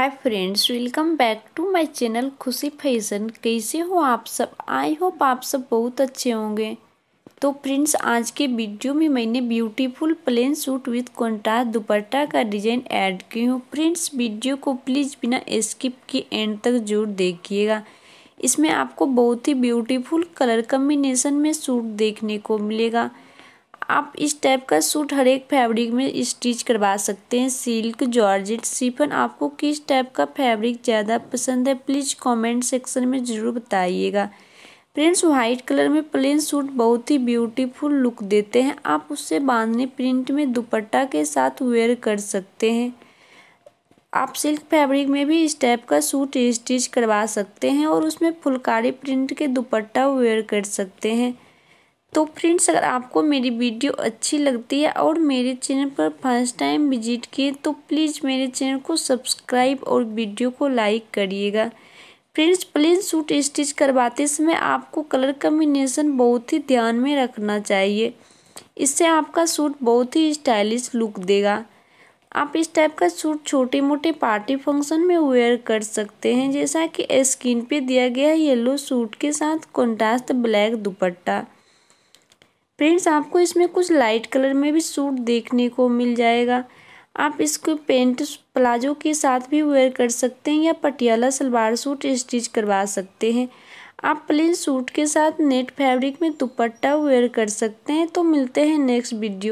hi friends welcome back to my channel Khushi fashion कैसे हो आप सब आई होप आप सब बहुत अच्छे होंगे तो फ्रेंड्स आज के वीडियो में मैंने beautiful plain suit with contrast dupatta का डिज़ाइन ऐड की हूँ फ्रेंड्स वीडियो को प्लीज़ बिना स्किप के एंड तक जरूर देखिएगा इसमें आपको बहुत ही ब्यूटीफुल कलर कम्बिनेशन में सूट देखने को मिलेगा आप इस टाइप का सूट हर एक फैब्रिक में स्टिच करवा सकते हैं सिल्क जॉर्जेट सिफन आपको किस टाइप का फैब्रिक ज़्यादा पसंद है प्लीज़ कमेंट सेक्शन में ज़रूर बताइएगा प्रिंट्स व्हाइट कलर में प्लेन सूट बहुत ही ब्यूटीफुल लुक देते हैं आप उससे बांधने प्रिंट में दुपट्टा के साथ वेयर कर सकते हैं आप सिल्क फैब्रिक में भी इस टाइप का सूट स्टिच करवा सकते हैं और उसमें फुलकारी प्रिंट के दुपट्टा वेयर कर सकते हैं तो फ्रेंड्स अगर आपको मेरी वीडियो अच्छी लगती है और मेरे चैनल पर फर्स्ट टाइम विजिट किए तो प्लीज़ मेरे चैनल को सब्सक्राइब और वीडियो को लाइक करिएगा फ्रेंड्स प्लेन सूट स्टिच करवाते समय आपको कलर कम्बिनेशन बहुत ही ध्यान में रखना चाहिए इससे आपका सूट बहुत ही स्टाइलिश लुक देगा आप इस टाइप का सूट छोटे मोटे पार्टी फंक्शन में वेयर कर सकते हैं जैसा कि स्क्रीन पे दिया गया येलो सूट के साथ कॉन्ट्रास्ट ब्लैक दुपट्टा फ्रेंड्स आपको इसमें कुछ लाइट कलर में भी सूट देखने को मिल जाएगा आप इसको पेंट प्लाजो के साथ भी वेयर कर सकते हैं या पटियाला सलवार सूट स्टिच करवा सकते हैं आप प्लेन सूट के साथ नेट फैब्रिक में दुपट्टा वेयर कर सकते हैं तो मिलते हैं नेक्स्ट वीडियो